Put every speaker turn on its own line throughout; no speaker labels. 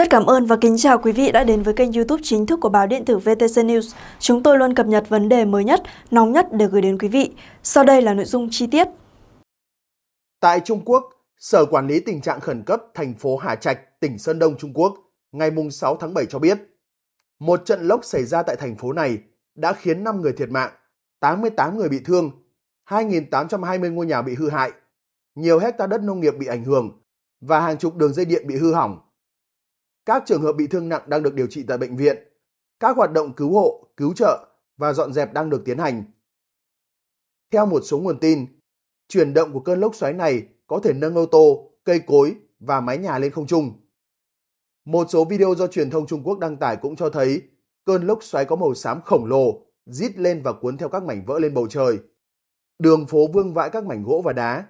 Rất cảm ơn và kính chào quý vị đã đến với kênh youtube chính thức của báo điện tử VTC News. Chúng tôi luôn cập nhật vấn đề mới nhất, nóng nhất để gửi đến quý vị. Sau đây là nội dung chi tiết.
Tại Trung Quốc, Sở Quản lý Tình trạng Khẩn cấp thành phố Hà Trạch, tỉnh Sơn Đông, Trung Quốc, ngày 6 tháng 7 cho biết, một trận lốc xảy ra tại thành phố này đã khiến 5 người thiệt mạng, 88 người bị thương, 2.820 ngôi nhà bị hư hại, nhiều hecta đất nông nghiệp bị ảnh hưởng và hàng chục đường dây điện bị hư hỏng các trường hợp bị thương nặng đang được điều trị tại bệnh viện. Các hoạt động cứu hộ, cứu trợ và dọn dẹp đang được tiến hành. Theo một số nguồn tin, chuyển động của cơn lốc xoáy này có thể nâng ô tô, cây cối và mái nhà lên không trung. Một số video do truyền thông Trung Quốc đăng tải cũng cho thấy cơn lốc xoáy có màu xám khổng lồ, rít lên và cuốn theo các mảnh vỡ lên bầu trời. Đường phố vương vãi các mảnh gỗ và đá.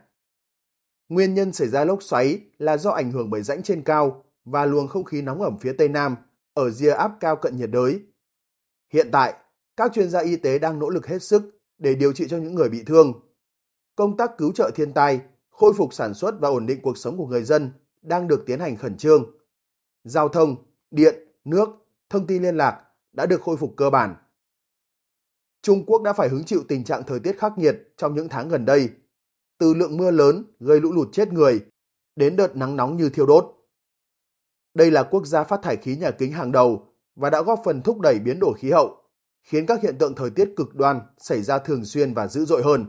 Nguyên nhân xảy ra lốc xoáy là do ảnh hưởng bởi rãnh trên cao, và luồng không khí nóng ẩm phía Tây Nam ở rìa áp cao cận nhiệt đới. Hiện tại, các chuyên gia y tế đang nỗ lực hết sức để điều trị cho những người bị thương. Công tác cứu trợ thiên tai, khôi phục sản xuất và ổn định cuộc sống của người dân đang được tiến hành khẩn trương. Giao thông, điện, nước, thông tin liên lạc đã được khôi phục cơ bản. Trung Quốc đã phải hứng chịu tình trạng thời tiết khắc nghiệt trong những tháng gần đây, từ lượng mưa lớn gây lũ lụt chết người đến đợt nắng nóng như thiêu đốt. Đây là quốc gia phát thải khí nhà kính hàng đầu và đã góp phần thúc đẩy biến đổi khí hậu, khiến các hiện tượng thời tiết cực đoan xảy ra thường xuyên và dữ dội hơn.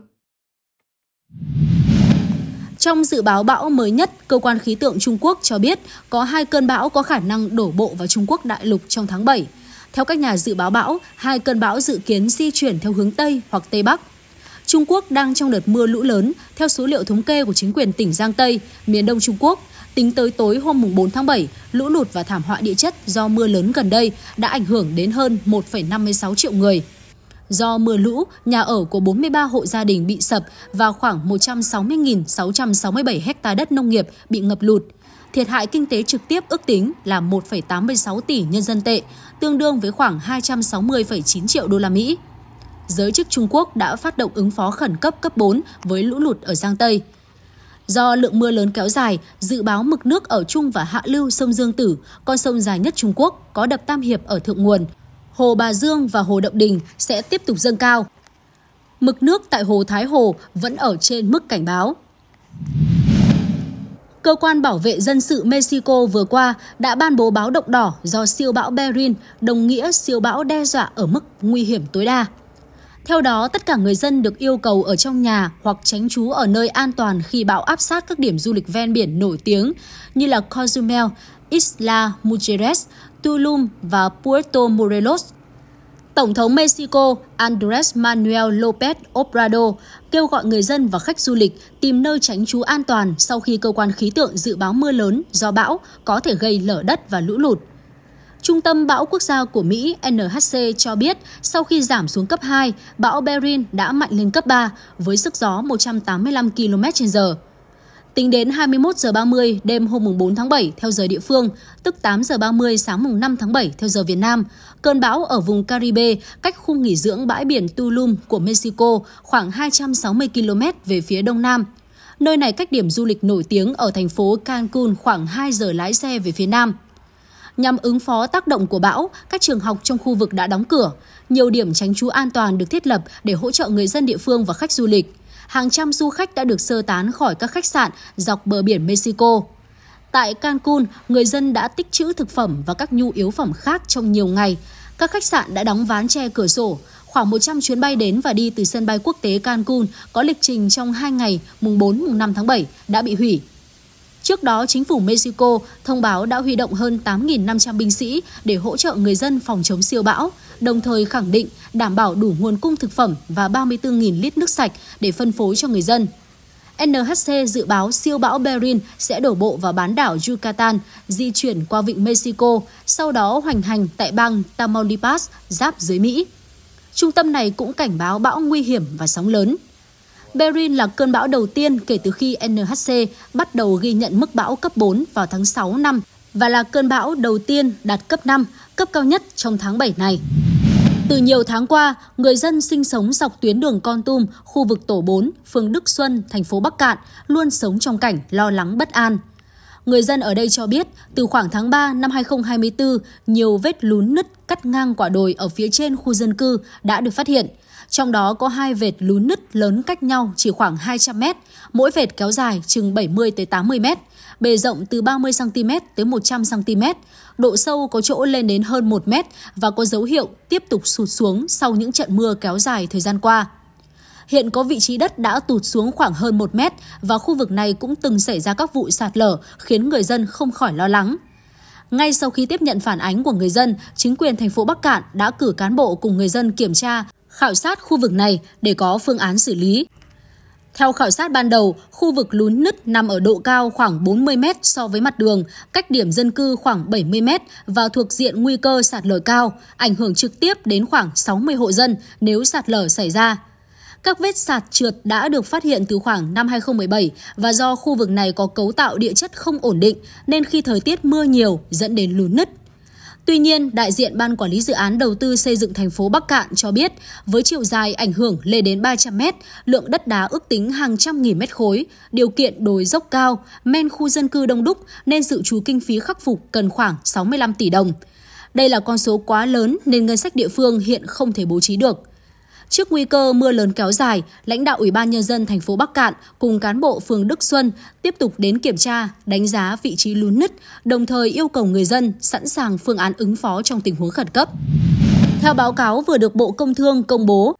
Trong dự báo bão mới nhất, cơ quan khí tượng Trung Quốc cho biết có hai cơn bão có khả năng đổ bộ vào Trung Quốc đại lục trong tháng 7. Theo các nhà dự báo bão, hai cơn bão dự kiến di chuyển theo hướng Tây hoặc Tây Bắc, Trung Quốc đang trong đợt mưa lũ lớn theo số liệu thống kê của chính quyền tỉnh Giang Tây, miền Đông Trung Quốc. Tính tới tối hôm 4 tháng 7, lũ lụt và thảm họa địa chất do mưa lớn gần đây đã ảnh hưởng đến hơn 1,56 triệu người. Do mưa lũ, nhà ở của 43 hộ gia đình bị sập và khoảng 160.667 hecta đất nông nghiệp bị ngập lụt. Thiệt hại kinh tế trực tiếp ước tính là 1,86 tỷ nhân dân tệ, tương đương với khoảng 260,9 triệu đô la Mỹ giới chức Trung Quốc đã phát động ứng phó khẩn cấp cấp 4 với lũ lụt ở Giang Tây. Do lượng mưa lớn kéo dài, dự báo mực nước ở Trung và Hạ Lưu sông Dương Tử, con sông dài nhất Trung Quốc, có đập Tam Hiệp ở thượng nguồn, hồ Bà Dương và hồ Động Đình sẽ tiếp tục dâng cao. Mực nước tại hồ Thái Hồ vẫn ở trên mức cảnh báo. Cơ quan bảo vệ dân sự Mexico vừa qua đã ban bố báo động đỏ do siêu bão Berin, đồng nghĩa siêu bão đe dọa ở mức nguy hiểm tối đa. Theo đó, tất cả người dân được yêu cầu ở trong nhà hoặc tránh trú ở nơi an toàn khi bão áp sát các điểm du lịch ven biển nổi tiếng như là Cozumel, Isla Mujeres, Tulum và Puerto Morelos. Tổng thống Mexico Andrés Manuel López Obrador kêu gọi người dân và khách du lịch tìm nơi tránh trú an toàn sau khi cơ quan khí tượng dự báo mưa lớn do bão có thể gây lở đất và lũ lụt. Trung tâm Bão Quốc gia của Mỹ NHC cho biết sau khi giảm xuống cấp 2, bão Berin đã mạnh lên cấp 3 với sức gió 185 km/h. Tính đến 21 giờ 30 đêm hôm 4 tháng 7 theo giờ địa phương, tức 8 giờ 30 sáng mùng 5 tháng 7 theo giờ Việt Nam, cơn bão ở vùng Caribe cách khu nghỉ dưỡng bãi biển Tulum của Mexico khoảng 260 km về phía đông nam. Nơi này cách điểm du lịch nổi tiếng ở thành phố Cancun khoảng 2 giờ lái xe về phía nam. Nhằm ứng phó tác động của bão, các trường học trong khu vực đã đóng cửa. Nhiều điểm tránh trú an toàn được thiết lập để hỗ trợ người dân địa phương và khách du lịch. Hàng trăm du khách đã được sơ tán khỏi các khách sạn dọc bờ biển Mexico. Tại Cancun, người dân đã tích trữ thực phẩm và các nhu yếu phẩm khác trong nhiều ngày. Các khách sạn đã đóng ván che cửa sổ. Khoảng 100 chuyến bay đến và đi từ sân bay quốc tế Cancun có lịch trình trong 2 ngày, mùng 4, mùng 5 tháng 7 đã bị hủy Trước đó, chính phủ Mexico thông báo đã huy động hơn 8.500 binh sĩ để hỗ trợ người dân phòng chống siêu bão, đồng thời khẳng định đảm bảo đủ nguồn cung thực phẩm và 34.000 lít nước sạch để phân phối cho người dân. NHC dự báo siêu bão Berin sẽ đổ bộ vào bán đảo Yucatan, di chuyển qua vịnh Mexico, sau đó hoành hành tại bang Tamaulipas, giáp dưới Mỹ. Trung tâm này cũng cảnh báo bão nguy hiểm và sóng lớn. Berin là cơn bão đầu tiên kể từ khi NHC bắt đầu ghi nhận mức bão cấp 4 vào tháng 6 năm và là cơn bão đầu tiên đạt cấp 5, cấp cao nhất trong tháng 7 này. Từ nhiều tháng qua, người dân sinh sống dọc tuyến đường Con Tum, khu vực tổ 4, phường Đức Xuân, thành phố Bắc Cạn luôn sống trong cảnh lo lắng bất an. Người dân ở đây cho biết, từ khoảng tháng 3 năm 2024, nhiều vết lún nứt cắt ngang quả đồi ở phía trên khu dân cư đã được phát hiện. Trong đó có hai vệt lún nứt lớn cách nhau chỉ khoảng 200 mét, mỗi vệt kéo dài chừng 70 tới 80 mét, bề rộng từ 30 cm tới 100 cm, độ sâu có chỗ lên đến hơn 1 mét và có dấu hiệu tiếp tục sụt xuống sau những trận mưa kéo dài thời gian qua. Hiện có vị trí đất đã tụt xuống khoảng hơn 1 mét và khu vực này cũng từng xảy ra các vụ sạt lở khiến người dân không khỏi lo lắng. Ngay sau khi tiếp nhận phản ánh của người dân, chính quyền thành phố Bắc Cạn đã cử cán bộ cùng người dân kiểm tra, khảo sát khu vực này để có phương án xử lý. Theo khảo sát ban đầu, khu vực lún nứt nằm ở độ cao khoảng 40 mét so với mặt đường, cách điểm dân cư khoảng 70 mét và thuộc diện nguy cơ sạt lở cao, ảnh hưởng trực tiếp đến khoảng 60 hộ dân nếu sạt lở xảy ra. Các vết sạt trượt đã được phát hiện từ khoảng năm 2017 và do khu vực này có cấu tạo địa chất không ổn định nên khi thời tiết mưa nhiều dẫn đến lún nứt. Tuy nhiên, đại diện Ban Quản lý Dự án Đầu tư xây dựng thành phố Bắc Cạn cho biết, với chiều dài ảnh hưởng lên đến 300 mét, lượng đất đá ước tính hàng trăm nghìn mét khối, điều kiện đồi dốc cao, men khu dân cư đông đúc nên dự trú kinh phí khắc phục cần khoảng 65 tỷ đồng. Đây là con số quá lớn nên ngân sách địa phương hiện không thể bố trí được. Trước nguy cơ mưa lớn kéo dài, lãnh đạo Ủy ban nhân dân thành phố Bắc Cạn cùng cán bộ phường Đức Xuân tiếp tục đến kiểm tra, đánh giá vị trí lún nứt, đồng thời yêu cầu người dân sẵn sàng phương án ứng phó trong tình huống khẩn cấp. Theo báo cáo vừa được Bộ Công Thương công bố,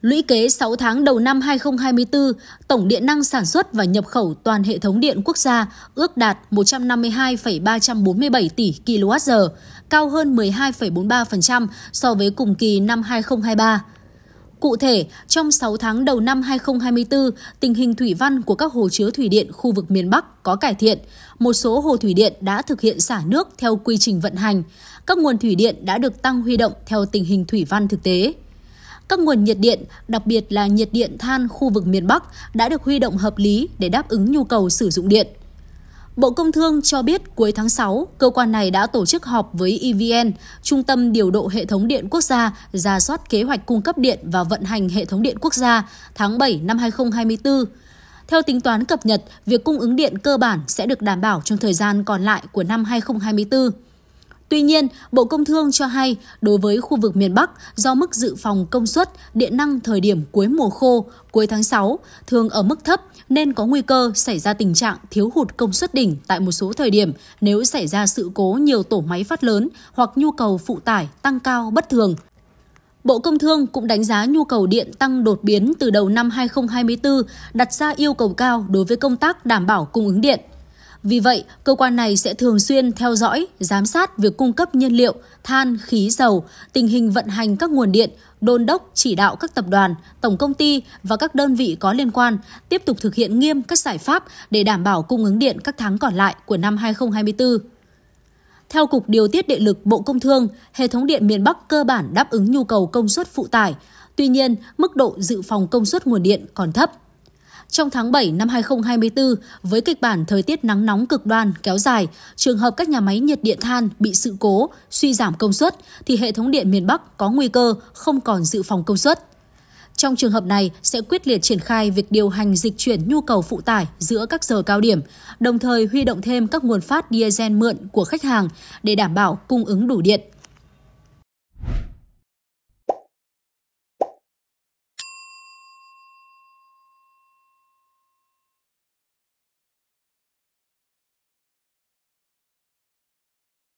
Lũy kế 6 tháng đầu năm 2024, tổng điện năng sản xuất và nhập khẩu toàn hệ thống điện quốc gia ước đạt 152,347 tỷ kWh, cao hơn 12,43% so với cùng kỳ năm 2023. Cụ thể, trong 6 tháng đầu năm 2024, tình hình thủy văn của các hồ chứa thủy điện khu vực miền Bắc có cải thiện. Một số hồ thủy điện đã thực hiện xả nước theo quy trình vận hành. Các nguồn thủy điện đã được tăng huy động theo tình hình thủy văn thực tế. Các nguồn nhiệt điện, đặc biệt là nhiệt điện than khu vực miền Bắc đã được huy động hợp lý để đáp ứng nhu cầu sử dụng điện. Bộ Công Thương cho biết cuối tháng 6, cơ quan này đã tổ chức họp với EVN, Trung tâm Điều độ Hệ thống Điện Quốc gia, ra soát kế hoạch cung cấp điện và vận hành hệ thống điện quốc gia tháng 7 năm 2024. Theo tính toán cập nhật, việc cung ứng điện cơ bản sẽ được đảm bảo trong thời gian còn lại của năm 2024. Tuy nhiên, Bộ Công Thương cho hay đối với khu vực miền Bắc, do mức dự phòng công suất điện năng thời điểm cuối mùa khô, cuối tháng 6 thường ở mức thấp nên có nguy cơ xảy ra tình trạng thiếu hụt công suất đỉnh tại một số thời điểm nếu xảy ra sự cố nhiều tổ máy phát lớn hoặc nhu cầu phụ tải tăng cao bất thường. Bộ Công Thương cũng đánh giá nhu cầu điện tăng đột biến từ đầu năm 2024 đặt ra yêu cầu cao đối với công tác đảm bảo cung ứng điện. Vì vậy, cơ quan này sẽ thường xuyên theo dõi, giám sát việc cung cấp nhiên liệu, than, khí, dầu, tình hình vận hành các nguồn điện, đôn đốc chỉ đạo các tập đoàn, tổng công ty và các đơn vị có liên quan tiếp tục thực hiện nghiêm các giải pháp để đảm bảo cung ứng điện các tháng còn lại của năm 2024. Theo Cục Điều tiết Điện lực Bộ Công Thương, hệ thống điện miền Bắc cơ bản đáp ứng nhu cầu công suất phụ tải. Tuy nhiên, mức độ dự phòng công suất nguồn điện còn thấp. Trong tháng 7 năm 2024, với kịch bản thời tiết nắng nóng cực đoan kéo dài, trường hợp các nhà máy nhiệt điện than bị sự cố, suy giảm công suất thì hệ thống điện miền Bắc có nguy cơ không còn dự phòng công suất. Trong trường hợp này sẽ quyết liệt triển khai việc điều hành dịch chuyển nhu cầu phụ tải giữa các giờ cao điểm, đồng thời huy động thêm các nguồn phát diesel mượn của khách hàng để đảm bảo cung ứng đủ điện.